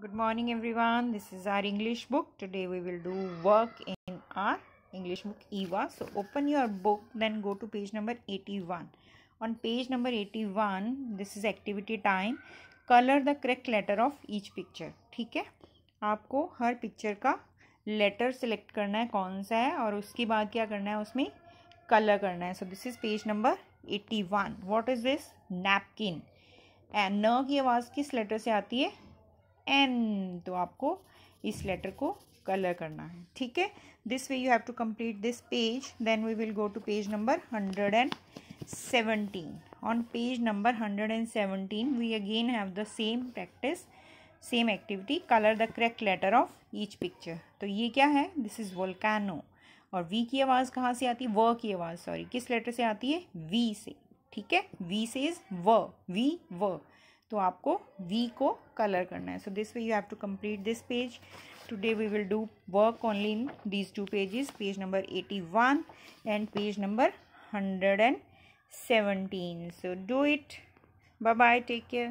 good morning everyone this is our english book today we will do work in our english book eva so open your book then go to page number 81 on page number 81 this is activity time color the correct letter of each picture ठीक है आपको हर picture का letter select करना है कौन सा है और उसके बाद क्या करना है उसमें कलर करना है so this is page number 81 what is this napkin and न की आवाज़ किस लेटर से आती है एन तो आपको इस लेटर को कलर करना है ठीक है this way you have to complete this page then we will go to page number hundred and seventeen on page number hundred and seventeen we again have the same practice same activity colour the correct letter of each picture तो ये क्या है this is volcano और V की आवाज़ कहाँ से आती है व की आवाज़ सॉरी किस लेटर से आती है वी से ठीक है वी से इज़ व वी व तो आपको वी को कलर करना है so this way you have to complete this page today we will do work only in these two pages page number eighty one and page number hundred and seventeen so do it bye bye take care